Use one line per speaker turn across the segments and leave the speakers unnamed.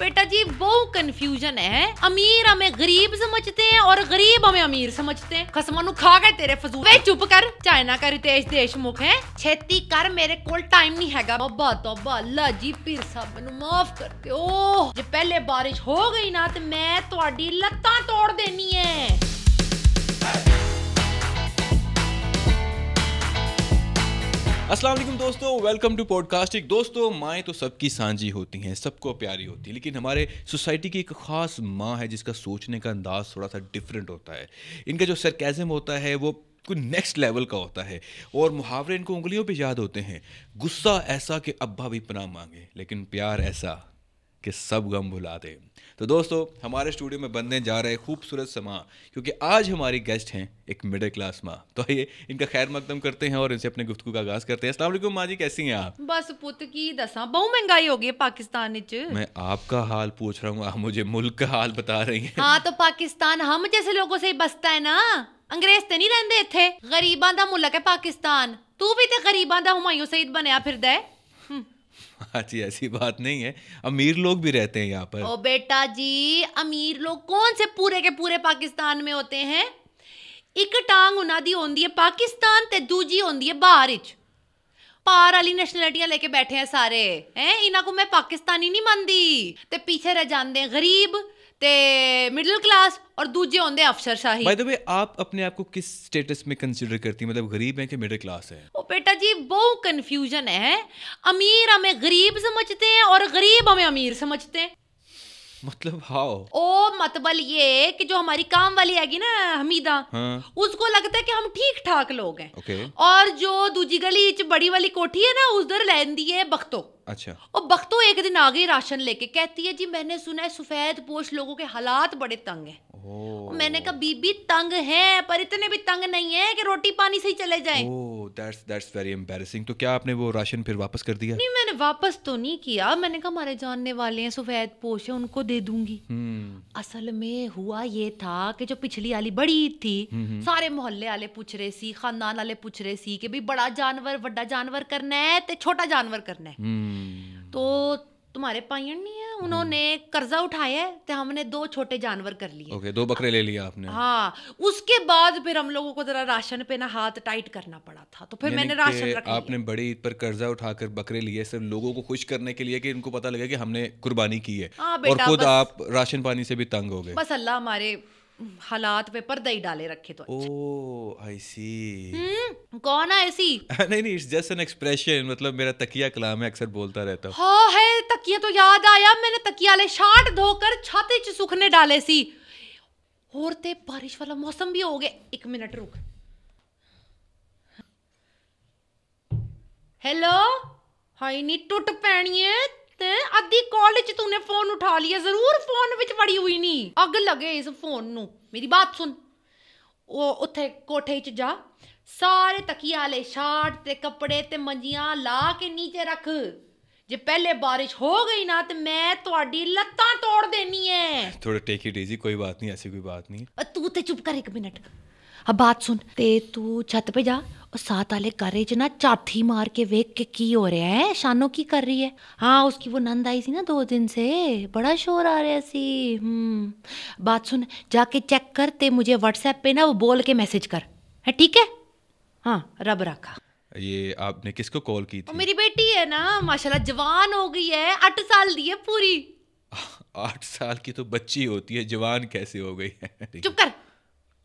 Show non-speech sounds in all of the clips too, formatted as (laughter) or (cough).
बेटा जी वो कंफ्यूजन है अमीर हमें गरीब समझते हैं और गरीब हमें अमीर समझते हैं खसमानु खा गए तेरे फजूल वे चुप कर चाइना का रितेश देशमुख है छेती कर मेरे को टाइम नहीं हैगा तोबा तोबा अल्लाह जी पीर साहब मेनु माफ कर दो जे पहले बारिश हो गई ना तो मैं ਤੁਹਾਡੀ ਲੱਤਾਂ ਤੋੜ ਦੇਣੀ ਐ
असलम दोस्तों वेलकम टू पॉडकास्टिक दोस्तों माएँ तो सबकी सांझी होती हैं सबको प्यारी होती हैं लेकिन हमारे सोसाइटी की एक ख़ास माँ है जिसका सोचने का अंदाज़ थोड़ा सा डिफरेंट होता है इनका जो सरकैज़म होता है वो कुछ नेक्स्ट लेवल का होता है और मुहावरे इनको उंगलियों पे याद होते हैं गुस्सा ऐसा कि अब्बा भी पना मांगे लेकिन प्यार ऐसा कि सब गम भुला दे तो दोस्तों हमारे स्टूडियो में बनने जा रहे खूबसूरत समा क्योंकि आज हमारी गेस्ट हैं एक मिडिल क्लास माँ तो आइए इनका खैर मकदम करते हैं और इनसे अपने गुफ्तु का आगाज करते हैं असला माँ जी कैसी हैं आप
बस पुत की दसा बहुत महंगाई हो गई है पाकिस्तान
मैं आपका हाल पूछ रहा हूँ आप मुझे मुल्क का हाल बता रही हैं
हाँ तो पाकिस्तान हम जैसे लोगों से ही बसता है ना अंग्रेज तो नहीं रहते इतने गरीबा का मुल्क है पाकिस्तान तू भी तो गरीबा ਦਾ ਹਮਾਇਓ ਸਈਦ ਬਣਿਆ ਫਿਰਦਾ
हाँ (laughs) ऐसी बात नहीं है अमीर लोग भी रहते हैं यहाँ पर ओ
बेटा जी अमीर लोग कौन से पूरे के पूरे पाकिस्तान में होते हैं एक टांग उनादी होंदी पाकिस्तान ते दूजी होंदी है बाहर इच पार वाली नेशनलिटीयां लेके बैठे हैं सारे हैं इना को मैं पाकिस्तानी नहीं मानती पीछे रह जांदे गरीब ਤੇ ਮਿਡਲ ਕਲਾਸ ਔਰ ਦੂਜੇ ਹੁੰਦੇ ਅਫਸਰਸ਼ਾਹੀ ਬਾਈ ਦ
ਵੇ ਆਪ ਆਪਣੇ ਆਪ ਨੂੰ ਕਿਸ ਸਟੇਟਸ ਮੇ ਕੰਸੀਡਰ ਕਰਤੀ ਮਤਲਬ ਗਰੀਬ ਹੈ ਕਿ मिडिल क्लास है ओ
बेटा जी बहुत कंफ्यूजन है अमीर हमें गरीब समझते हैं और गरीब हमें अमीर समझते हैं
मतलब हाउ
ओ मतबल ये कि जो हमारी काम वाली आएगी ना हमीदा हाँ। उसको लगता है कि हम ठीक ठाक लोग हैं okay. और जो दूजी गली बड़ी वाली कोठी है ना उधर लेंदी है बख्तों अच्छा और बख्तो एक दिन आ गई राशन लेके कहती है जी मैंने सुना है सफेद पोश लोगों के हालात बड़े तंग हैं मैंने कहा बीबी तंग है पर इतने भी तंग नहीं है कि रोटी पानी से ही चले जाए
दैट्स दैट्स वेरी एम्बेसिंग तो क्या आपने वो राशन फिर वापस कर दिया नहीं
मैंने वापस तो नहीं किया मैंने कहा हमारे जानने वाले हैं सफेद पोश है उनको दे दूंगी हम्म। असल में हुआ ये था कि जो पिछली वाली बड़ी ईद थी सारे मोहल्ले वाले पूछ रहे सी खानदान वाले पूछ रहे सी कि भाई बड़ा जानवर बड़ा जानवर करना है तो छोटा जानवर करना है हम्म। हम्म। तो तुम्हारे पायन नहीं है उन्होंने हम्म। कर्जा उठाया है तो हमने दो छोटे जानवर कर लिए
ओके दो बकरे ले लिया आपने
हाँ उसके बाद फिर हम लोगों को जरा राशन पे ना हाथ टाइट करना पड़ा था तो फिर मैंने राशन रख
आपने बड़ी ईद पर कर्जा उठाकर बकरे लिए सिर्फ लोगों को खुश करने के लिए कि इनको पता लगे कि हमने कुर्बानी की है हाँ और खुद आप राशन पानी से भी तंग हो गए बस
अल्लाह हमारे हालात पे पर्दा ही डाले रखे तो
अच्छा। आई सी
हम्म, कौन है ऐसी
(laughs) नहीं नहीं इट्स जस्ट एन एक्सप्रेशन मतलब मेरा तकिया कलाम है अक्सर बोलता रहता हूँ
हाँ है तकिया तो याद आया मैंने तकिया ले शाट धोकर छाते च सुखने डाले सी और ते बारिश वाला मौसम भी हो गया एक मिनट रुक हेलो हाई नी टुट पैनी है ਤੇ ਅੱਧੀ ਕਾਲ ਚ ਨੇ ਫੋਨ ਉਠਾ ਲਿਆ ਜ਼ਰੂਰ ਫੋਨ ਵਿੱਚ ਵੜੀ ਹੋਈ ਨਹੀਂ ਅੱਗ ਲਗੇ ਇਸ ਫੋਨ ਨੂੰ ਮੇਰੀ ਬਾਤ ਸੁਣ ਉਹ ਉੱਥੇ ਕੋਠੇ 'ਚ ਜਾ ਸਾਰੇ ਤਕੀਆ ਵਾਲੇ ਸ਼ਾਰਟ ਤੇ ਕੱਪੜੇ ਤੇ ਮੰਜੀਆਂ ਲਾ ਕੇ ਨੀਚੇ ਰੱਖ ਜੇ ਪਹਿਲੇ ਬਾਰਿਸ਼ ਹੋ ਗਈ ਨਾ ਤੇ ਮੈਂ ਤੁਹਾਡੀ ਲੱਤਾਂ ਤੋੜ ਦੇਣੀ ਐ
ਥੋੜਾ ਟੇਕ ਇਟ ਈਜ਼ੀ ਕੋਈ ਬਾਤ ਨਹੀਂ ਐਸੀ ਕੋਈ ਬਾਤ ਨਹੀਂ
ਤੂੰ ਤੇ ਚੁੱਪ ਕਰ ਇੱਕ ਮਿੰਟ ਆ ਬਾਤ ਸੁਣ ਤੇ ਤੂੰ ਛੱਤ 'ਤੇ ਜਾ साथ वाले करे च ना चाथी मार के वेख के की हो रहा है शानो की कर रही है हाँ उसकी वो नंद आई थी ना दो दिन से बड़ा शोर आ रहा सी हम्म। बात सुन जाके चेक कर ते मुझे व्हाट्सएप पे ना वो बोल के मैसेज कर है ठीक है हाँ रब रखा
ये आपने किसको कॉल की
थी मेरी बेटी है ना माशाल्लाह जवान हो गई है आठ साल दी है पूरी
(laughs) आठ साल की तो बच्ची होती है जवान कैसे हो गई है चुप कर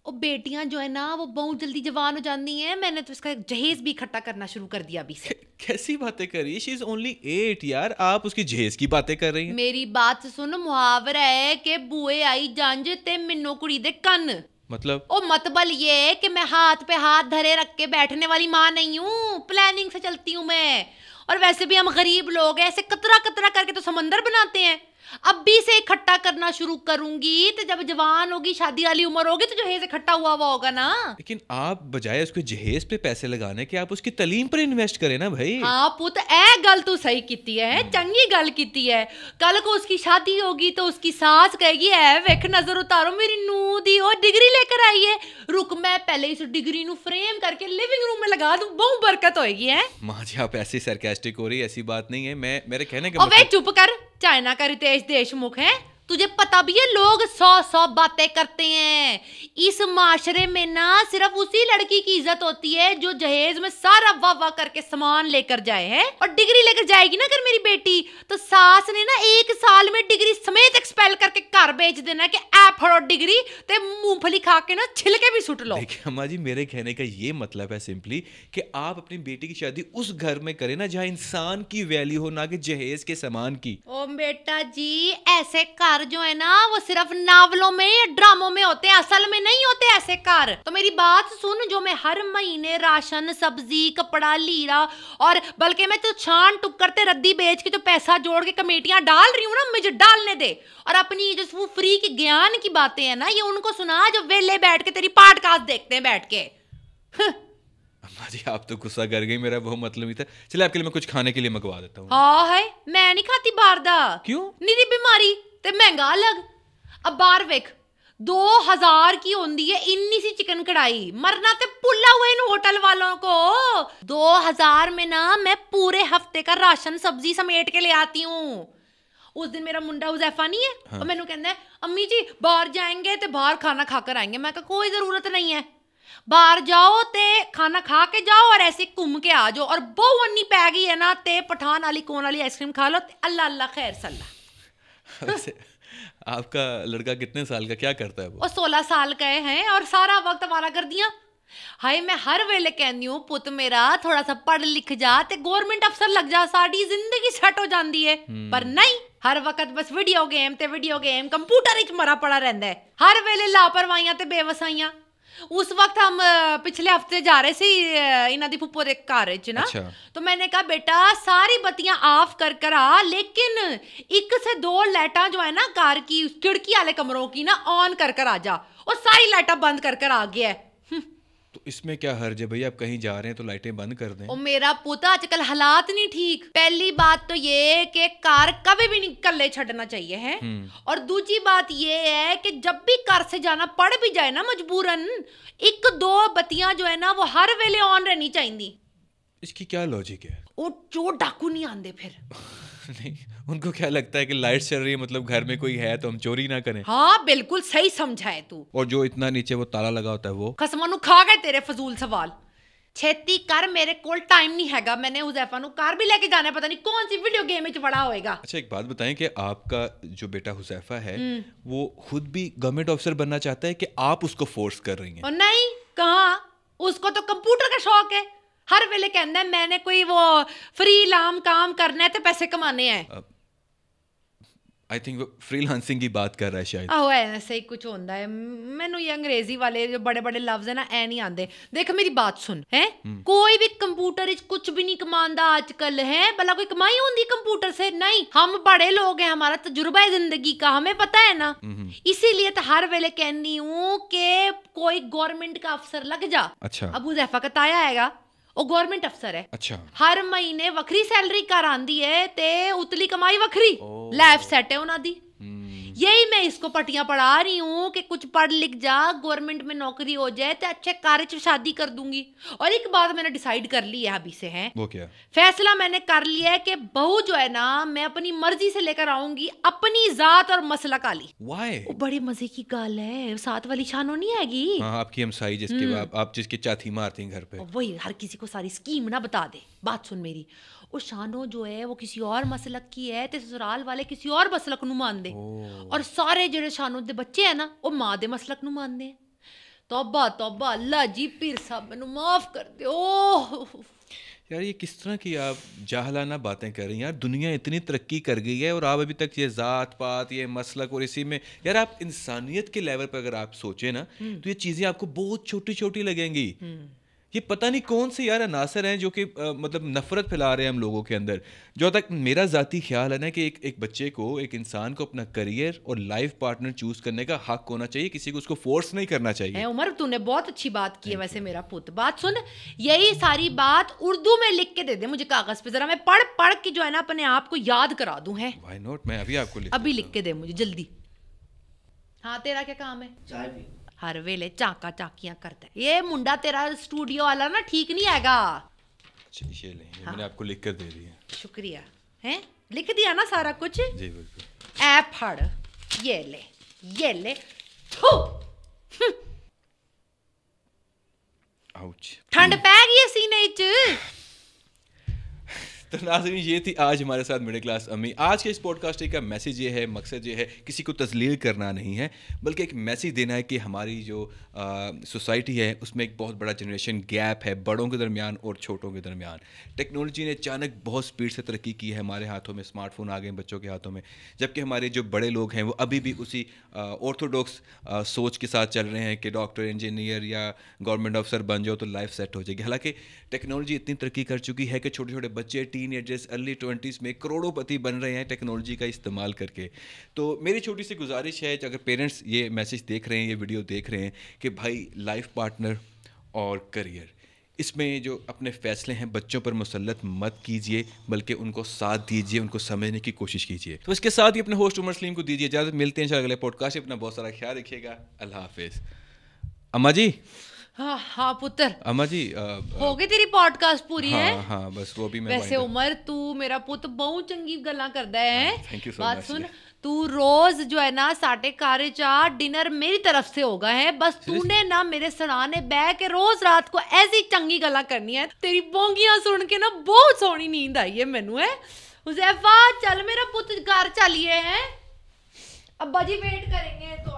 और बेटियां जो है ना वो बहुत जल्दी जवान हो जाती हैं मैंने तो इसका जहेज भी इकट्ठा करना शुरू कर दिया अभी से
कैसी बातें कर रही है शी इज ओनली एट यार आप उसकी जहेज की बातें कर रही हैं
मेरी बात सुन मुहावरा है कि बुए आई जंज ते मिन्नो कुड़ी दे कन मतलब ओ मतबल ये कि मैं हाथ पे हाथ धरे रख के बैठने वाली माँ नहीं हूँ प्लानिंग से चलती हूँ मैं और वैसे भी हम गरीब लोग हैं ऐसे कतरा कतरा करके तो समंदर बनाते हैं अभी से इकट्ठा करना शुरू करूंगी तो जब जवान होगी शादी वाली उम्र होगी तो जहेज इकट्ठा हुआ हुआ होगा ना लेकिन
आप बजाय उसके जहेज पे पैसे लगाने के आप उसकी तलीम पर इन्वेस्ट करें ना भाई हाँ
पुत ए गल तू सही की है हम्म। चंगी गल की है कल को उसकी शादी होगी तो उसकी सास कहेगी ए वेख नजर उतारो मेरी नू दी और डिग्री लेकर आई है रुक मैं पहले इस डिग्री नु फ्रेम करके लिविंग रूम में लगा दूं बहुत बरकत होगी है
मां जी आप ऐसी सरकास्टिक हो रही ऐसी बात नहीं है मैं मेरे कहने का मतलब-
चुप कर चाइना का रितेश देशमुख है तुझे पता भी है लोग सौ सौ बातें करते हैं इस माशरे में ना सिर्फ उसी लड़की की इज्जत होती है जो जहेज में सारा वाह वाह करके सामान लेकर जाए है और डिग्री लेकर जाएगी ना अगर मेरी बेटी तो सास ने ना एक साल में डिग्री समेत एक्सपेल करके घर भेज देना कि डिग्री ते मूंगफली खा के ना छिलके भी सुट लो
अम्मा जी मेरे कहने का ये मतलब है सिंपली कि आप अपनी बेटी की शादी उस घर में करें ना जहाँ इंसान की वैल्यू हो ना कि जहेज के सामान की
ओ बेटा जी ऐसे कर घर जो है ना वो सिर्फ नावलों में या ड्रामों में होते हैं असल में नहीं होते ऐसे घर तो मेरी बात सुन जो मैं हर महीने राशन सब्जी कपड़ा लीरा और बल्कि मैं तो छान टुक करते रद्दी बेच के जो पैसा जोड़ के कमेटियां डाल रही हूँ ना मुझे डालने दे और अपनी जो वो फ्री की ज्ञान की बातें है ना ये उनको सुना जो वेले बैठ के तेरी पॉडकास्ट देखते हैं बैठ के हम्म।
अम्मा जी आप तो गुस्सा कर गई मेरा वो मतलब ही था चलिए आपके लिए मैं कुछ खाने के लिए मंगवा देता हूँ
हाँ है मैं नहीं खाती बारदा क्यों निधि बीमारी ਤੇ ਮਹਿੰਗਾ ਅਲੱਗ ਆ ਬਾਹਰ ਵੇਖ 2000 की होती है इन्नी सी चिकन कढ़ाई मरना ते पुला हुआ इन होटल वालों को 2000 में ना मैं पूरे हफ्ते का राशन सब्जी समेट के ले आती हूँ उस दिन मेरा मुंडा उजैफा नहीं है हाँ। और मैंने कहना है अम्मी जी बाहर जाएंगे तो बाहर खाना खाकर आएंगे मैं कहा कोई जरूरत नहीं है बाहर जाओ ते खाना खा के जाओ और ऐसे घूम के आ जाओ और बहु अन्नी पै गई है ना ते पठान वाली कोन वाली आइसक्रीम खा लो अल्लाह अल्लाह खैर सल्ला
आपका लड़का कितने साल का क्या करता है
वो सोलह साल का है और सारा वक्त हमारा कर दिया ਹਾਏ ਮੈਂ ਹਰ ਵੇਲੇ ਕਹਿੰਦੀ ਹਾਂ ਪੁੱਤ ਮੇਰਾ ਥੋੜਾ ਸਾ ਪੜ੍ਹ ਲਿਖ ਜਾ ਤੇ ਗਵਰਨਮੈਂਟ ਅਫਸਰ ਲੱਗ ਜਾ ਸਾਡੀ ਜ਼ਿੰਦਗੀ ਸੈੱਟ ਹੋ ਜਾਂਦੀ ਹੈ ਪਰ ਨਹੀਂ ਹਰ ਵਕਤ ਬਸ ਵੀਡੀਓ ਗੇਮ ਤੇ ਵੀਡੀਓ ਗੇਮ ਕੰਪਿਊਟਰ ਵਿੱਚ ਮਰਾ ਪੜਾ ਰਹਿੰਦਾ ਹੈ ਹਰ ਵੇਲੇ ਲਾਪਰਵਾਹੀਆਂ ਤੇ ਬੇਵਸਾਈਆਂ ਉਸ ਵਕਤ ਹਮ ਪਿਛਲੇ ਹਫਤੇ ਜਾ ਰਹੇ ਸੀ ਇਹਨਾਂ ਦੀ के ਦੇ ਘਰ ਚ ਨਾ तो मैंने कहा बेटा सारी बत्तियां ऑफ कर कर आ लेकिन एक से दो लाइटा जो है ना कार की खिड़की वाले कमरों की ना ऑन कर कर आ जा और सारी लाइटा बंद कर कर आ गया है
तो इसमें क्या हर्ज है भैया आप कहीं जा रहे हैं तो लाइटें बंद कर दें
और मेरा पुता आजकल हालात नहीं ठीक पहली बात तो ये कि कार कभी भी निकल ले छड़ना चाहिए है हम्म। और दूसरी बात ये है कि जब भी कार से जाना पड़ भी जाए ना मजबूरन एक दो बत्तियां जो है ना वो हर वेले ऑन रहनी चाहिए
इसकी क्या लॉजिक है
वो चोर डाकू नहीं आंदे फिर
(laughs) नहीं उनको क्या लगता है कि लाइट चल रही है मतलब घर में कोई है तो हम चोरी ना करें
हाँ बिल्कुल सही समझा है तू
और जो इतना नीचे वो ताला लगा होता है वो
खसमानु खा गए तेरे फजूल सवाल छेती कर मेरे को टाइम नहीं हैगा मैंने हुजैफा नु कार भी लेके जाना है पता नहीं कौन सी वीडियो गेम में बड़ा होएगा
अच्छा एक बात बताएं कि आपका जो बेटा हुजैफा है हम्म। वो खुद भी गवर्नमेंट ऑफिसर बनना चाहता है कि आप उसको फोर्स कर रही हैं
और नहीं कहा उसको तो कंप्यूटर का शौक है ਹਰ ਵੇਲੇ ਕਹਿੰਦਾ ਮੈਨੇ ਕੋਈ ਉਹ ਫ੍ਰੀਲਾਮ काम करना है ਤੇ ਪੈਸੇ ਕਮਾਣੇ ਹੈ
आई थिंक फ्रीलांसिंग की बात कर रहा है शायद
आहो ऐसे ही कुछ होता है मैंने ये अंग्रेजी वाले जो बड़े बड़े लफ्ज है ना ऐ नहीं आते देख मेरी बात सुन है हम्म। कोई भी कंप्यूटर कुछ भी नहीं कमांदा आजकल है भला कोई कमाई होती कंप्यूटर से नहीं हम बड़े लोग हैं हमारा तजुर्बा है जिंदगी का हमें पता है ना इसीलिए तो हर वेले कहनी हूँ के कोई गवर्नमेंट का अफसर लग जा अच्छा अबू जैफा का ताया आएगा ਉਹ ਗਵਰਨਮੈਂਟ ਅਫਸਰ ਹੈ ਅੱਛਾ ਹਰ ਮਹੀਨੇ ਵੱਖਰੀ ਸੈਲਰੀ ਕਰ ਆਂਦੀ ਹੈ ਤੇ ਉਤਲੀ ਕਮਾਈ ਵੱਖਰੀ ਲਾਈਫ ਸੈਟ ਹੈ ਉਹਨਾਂ ਦੀ यही मैं इसको पटियां पढ़ा रही हूँ कि कुछ पढ़ लिख जा गवर्नमेंट में नौकरी हो जाए तो अच्छे कार्य शादी कर दूंगी और एक बात मैंने डिसाइड कर ली है अभी से है वो क्या फैसला मैंने कर लिया है कि बहू जो है ना मैं अपनी मर्जी से लेकर आऊंगी अपनी जात और मसला काली वो बड़े मजे की गाल है साथ वाली छानो नहीं आएगी हाँ, आपकी
आपकी साई जिसके हम्म। आप, जिसके चाथी मारती है घर पे
वही हर किसी को सारी स्कीम ना बता दे बात सुन मेरी ਉਹ ਸ਼ਾਨੋ ਜੋ ਹੈ ਉਹ ਕਿਸੇ ਹੋਰ ਮਸਲਕ ਕੀ ਹੈ ਤੇ ਸਸੁਰਾਲ ਵਾਲੇ ਕਿਸੇ ਹੋਰ ਮਸਲਕ ਨੂੰ ਮੰਨਦੇ ਔਰ ਸਾਰੇ ਜਿਹੜੇ ਸ਼ਾਨੋ ਦੇ ਬੱਚੇ ਹੈ ਨਾ ਉਹ ਮਾਂ ਦੇ ਮਸਲਕ ਨੂੰ ਮੰਨਦੇ ਤੌਬਾ ਤੌਬਾ ਅੱਲਾ ਜੀ ਪੀਰ ਸਾਹਿਬ ਮੈਨੂੰ ਮਾਫ ਕਰ ਦਿਓ
यार ये किस तरह की आप जाहलाना बातें कर रही हैं यार दुनिया इतनी तरक्की कर गई है और आप अभी तक ये ज़ात पात ये मसलक और इसी में यार आप इंसानियत के लेवल पर अगर आप सोचें ना हम्म। तो ये चीज़ें आपको बहुत छोटी छोटी लगेंगी हम्म। ये पता नहीं कौन से यार अनासर हैं जो कि मतलब नफ़रत फैला रहे हैं हम लोगों के अंदर जो तक मेरा ज़ाती ख्याल है ना कि एक एक बच्चे को एक इंसान को अपना करियर और लाइफ पार्टनर चूज़ करने का हक होना चाहिए किसी को उसको फोर्स नहीं करना चाहिए
उमर तूने बहुत अच्छी बात की है वैसे मेरा पुत बात सुन यही सारी बात उर्दू में लिख के दे दे मुझे कागज़ पे ज़रा मैं पढ़ पढ़ के जो है ना अपने आप को याद करा दू है
अभी लिख
अभी लिख के दे मुझे जल्दी हाँ तेरा क्या काम है चाय ਹਰ ਵੇਲੇ ਝਾਕਾ ਝਾਕੀਆਂ ਕਰਦਾ ਇਹ ਮੁੰਡਾ ਤੇਰਾ ਸਟੂਡੀਓ ਵਾਲਾ ਨਾ ਠੀਕ ਨਹੀਂ ਹੈਗਾ
ये लें हाँ। मैंने आपको लिख कर दे दी है
शुक्रिया हैं लिख दिया ना सारा कुछ जी बिल्कुल ऐ फड़ ये ले ये ले थू (laughs) आउच ठंड हम्म। पै गई सीने च
तो नाजरीन ये थी आज हमारे साथ मिडिल क्लास अम्मी आज के इस पॉडकास्ट का मैसेज ये है मकसद ये है किसी को तजलील करना नहीं है बल्कि एक मैसेज देना है कि हमारी जो सोसाइटी है उसमें एक बहुत बड़ा जनरेशन गैप है बड़ों के दरमियान और छोटों के दरमियान टेक्नोलॉजी ने अचानक बहुत स्पीड से तरक्की की है हमारे हाथों में स्मार्टफोन आ गए बच्चों के हाथों में जबकि हमारे जो बड़े लोग हैं वो अभी भी उसी ऑर्थोडॉक्स सोच के साथ चल रहे हैं कि डॉक्टर इंजीनियर या गवर्नमेंट अफसर बन जाओ तो लाइफ सेट हो जाएगी हालांकि टेक्नोलॉजी इतनी तरक्की कर चुकी है कि छोटे छोटे बच्चे एजर्स अर्ली ट्वेंटीज़ में करोड़ोंपति बन रहे हैं टेक्नोलॉजी का इस्तेमाल करके तो मेरी छोटी सी गुजारिश है अगर पेरेंट्स ये मैसेज देख रहे हैं ये वीडियो देख रहे हैं कि भाई लाइफ पार्टनर और करियर इसमें जो अपने फ़ैसले हैं बच्चों पर मुसलत मत कीजिए बल्कि उनको साथ दीजिए उनको समझने की कोशिश कीजिए तो इसके साथ ही अपने होस्ट उमर सलीम को दीजिए इजाज़त मिलते हैं अगले पॉडकास्ट अपना बहुत सारा ख्याल रखिएगा अल्लाह हाफिज़ अम्मा जी
हाँ, हाँ पुत्र
अम्मा जी हो
गई तेरी पॉडकास्ट पूरी हाँ, है
हाँ बस वो भी मैं वैसे उमर
तू मेरा पुत बहुत चंगी गल्ला करदा है हाँ, बात सुन तू रोज जो है ना साढ़े कारे चार डिनर मेरी तरफ से होगा है बस तूने ना मेरे सराहने बह के रोज रात को ऐसी चंगी गल्ला करनी है तेरी बोंगिया सुन के ना बहुत सोहनी नींद आई है मैनू है हुजैफा चल मेरा पुत घर चलिए है अब्बा जी वेट करेंगे तो